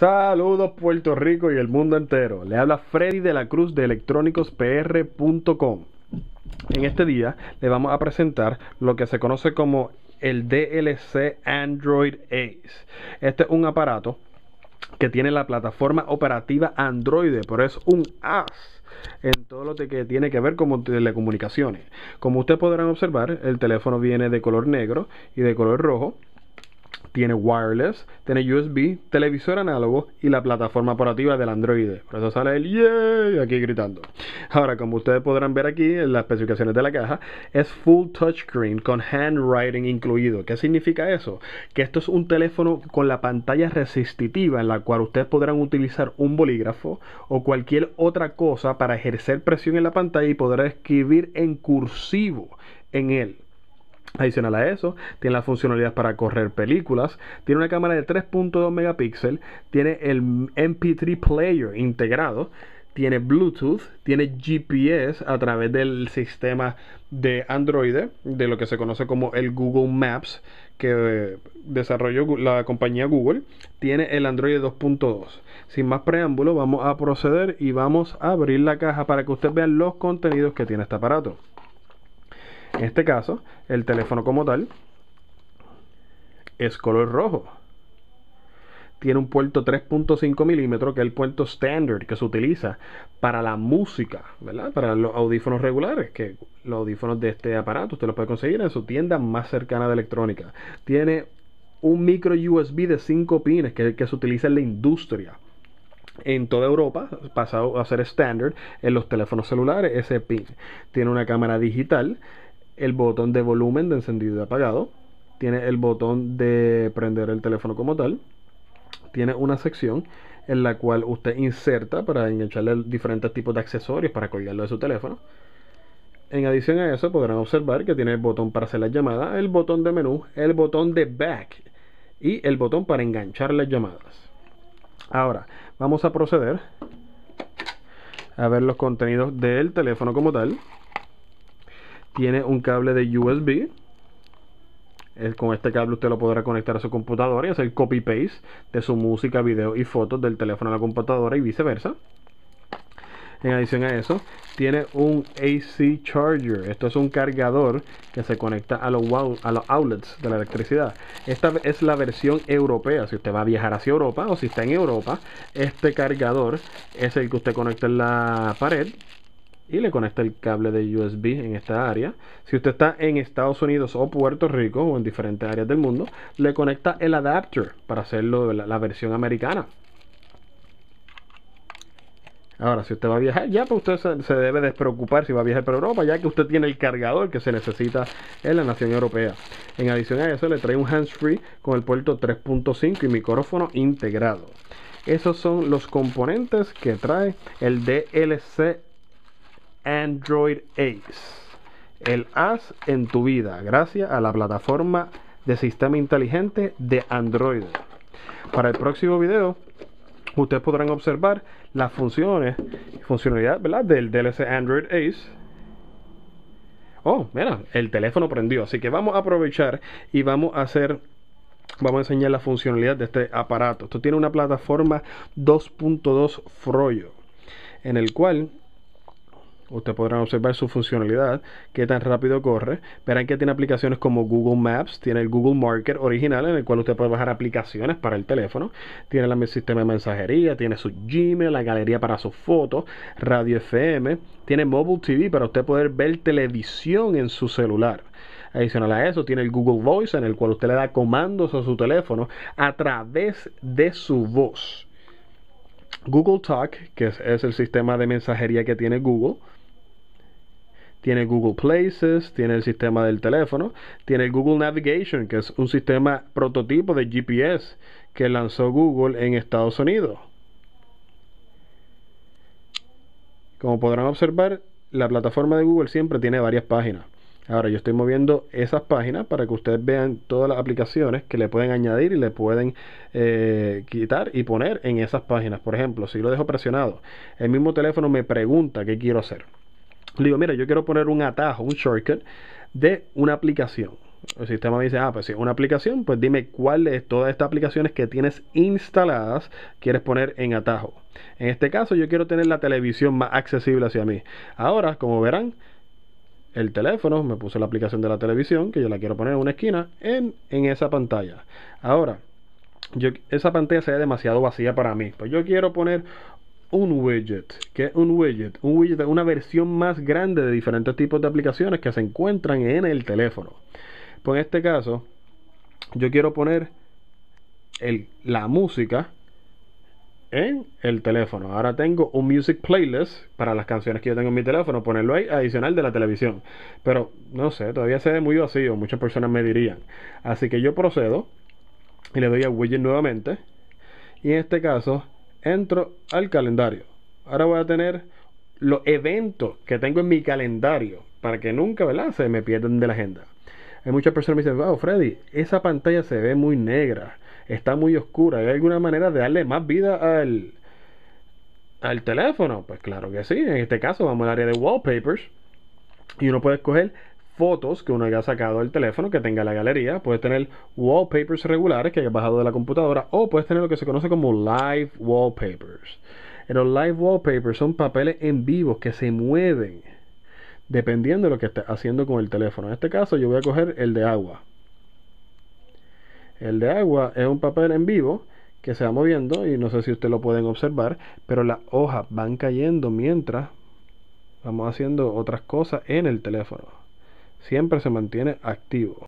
Saludos Puerto Rico y el mundo entero. Le habla Freddy de la Cruz de electrónicospr.com. En este día le vamos a presentar lo que se conoce como el DLC Android Ace. Este es un aparato que tiene la plataforma operativa Android, pero es un AS en todo lo que tiene que ver con telecomunicaciones. Como ustedes podrán observar, el teléfono viene de color negro y de color rojo tiene wireless, tiene USB, televisor análogo y la plataforma operativa del Android. Por eso sale el yay aquí gritando. Ahora, como ustedes podrán ver aquí en las especificaciones de la caja, es full touchscreen con handwriting incluido. ¿Qué significa eso? Que esto es un teléfono con la pantalla resistitiva en la cual ustedes podrán utilizar un bolígrafo o cualquier otra cosa para ejercer presión en la pantalla y poder escribir en cursivo en él. Adicional a eso, tiene las funcionalidades para correr películas, tiene una cámara de 3.2 megapíxeles, tiene el MP3 player integrado, tiene Bluetooth, tiene GPS a través del sistema de Android, de lo que se conoce como el Google Maps que eh, desarrolló la compañía Google, tiene el Android 2.2. Sin más preámbulo, vamos a proceder y vamos a abrir la caja para que ustedes vean los contenidos que tiene este aparato. En este caso, el teléfono como tal es color rojo. Tiene un puerto 3.5 milímetros, que es el puerto standard que se utiliza para la música, Para los audífonos regulares, que los audífonos de este aparato usted los puede conseguir en su tienda más cercana de electrónica. Tiene un micro USB de 5 pines, que que se utiliza en la industria en toda Europa, pasado a ser standard en los teléfonos celulares, ese pin. Tiene una cámara digital el botón de volumen de encendido y apagado, tiene el botón de prender el teléfono como tal, tiene una sección en la cual usted inserta para engancharle diferentes tipos de accesorios para colgarlo de su teléfono. En adición a eso podrán observar que tiene el botón para hacer la llamada el botón de menú, el botón de back y el botón para enganchar las llamadas. Ahora vamos a proceder a ver los contenidos del teléfono como tal tiene un cable de USB. Eh, con este cable usted lo podrá conectar a su computadora y hacer copy-paste de su música, video y fotos del teléfono a la computadora y viceversa. En adición a eso, tiene un AC charger. Esto es un cargador que se conecta a los, a los outlets de la electricidad. Esta es la versión europea. Si usted va a viajar hacia Europa o si está en Europa, este cargador es el que usted conecta en la pared y le conecta el cable de USB en esta área. Si usted está en Estados Unidos o Puerto Rico o en diferentes áreas del mundo, le conecta el adapter para hacerlo la, la versión americana. Ahora, si usted va a viajar, ya pues usted se, debe despreocupar si va a viajar para Europa, ya que usted tiene el cargador que se necesita en la nación europea. En adición a eso, le trae un hands-free con el puerto 3.5 y micrófono integrado. Esos son los componentes que trae el DLC Android Ace, el as en tu vida, gracias a la plataforma de sistema inteligente de Android. Para el próximo video, ustedes podrán observar las funciones, funcionalidad ¿verdad? del DLC Android Ace. Oh, mira, el teléfono prendió, así que vamos a aprovechar y vamos a hacer vamos a enseñar la funcionalidad de este aparato. Esto tiene una plataforma 2.2 Froyo, en el cual Usted podrán observar su funcionalidad, qué tan rápido corre. Verán que tiene aplicaciones como Google Maps, tiene el Google Market original en el cual usted puede bajar aplicaciones para el teléfono, tiene el sistema de mensajería, tiene su Gmail, la galería para sus fotos, radio FM, tiene Mobile TV para usted poder ver televisión en su celular. Adicional a eso, tiene el Google Voice en el cual usted le da comandos a su teléfono a través de su voz. Google Talk, que es el sistema de mensajería que tiene Google, tiene Google Places, tiene el sistema del teléfono, tiene Google Navigation, que es un sistema prototipo de GPS que lanzó Google en Estados Unidos. Como podrán observar, la plataforma de Google siempre tiene varias páginas. Ahora yo estoy moviendo esas páginas para que ustedes vean todas las aplicaciones que le pueden añadir y le pueden eh, quitar y poner en esas páginas. Por ejemplo, si lo dejo presionado, el mismo teléfono me pregunta qué quiero hacer digo, mira, yo quiero poner un atajo, un shortcut de una aplicación. El sistema me dice, ah, pues si es una aplicación, pues dime cuál de todas estas aplicaciones que tienes instaladas quieres poner en atajo. En este caso, yo quiero tener la televisión más accesible hacia mí. Ahora, como verán, el teléfono, me puse la aplicación de la televisión, que yo la quiero poner en una esquina, en, en esa pantalla. Ahora, yo, esa pantalla se ve demasiado vacía para mí. Pues yo quiero poner un widget. ...que es un widget? Un widget es una versión más grande de diferentes tipos de aplicaciones que se encuentran en el teléfono. Pues en este caso, yo quiero poner la música en el teléfono. Ahora tengo un music playlist para las canciones que yo tengo en mi teléfono, ponerlo ahí adicional de la televisión. Pero no sé, todavía se ve muy vacío, muchas personas me dirían. Así que yo procedo y le doy a widget nuevamente. Y en este caso entro al calendario. Ahora voy a tener los eventos que tengo en mi calendario para que nunca ¿verdad? se me pierdan de la agenda. Hay muchas personas que me dicen, wow, Freddy, esa pantalla se ve muy negra, está muy oscura. ¿Hay alguna manera de darle más vida al, al teléfono? Pues claro que sí. En este caso, vamos al área de wallpapers y uno puede escoger fotos que uno haya sacado del teléfono, que tenga la galería, puedes tener wallpapers regulares que hayas bajado de la computadora o puedes tener lo que se conoce como live wallpapers. los live wallpapers son papeles en vivo que se mueven dependiendo de lo que estés haciendo con el teléfono. En este caso yo voy a coger el de agua. El de agua es un papel en vivo que se va moviendo y no sé si ustedes lo pueden observar, pero las hojas van cayendo mientras vamos haciendo otras cosas en el teléfono siempre se mantiene activo.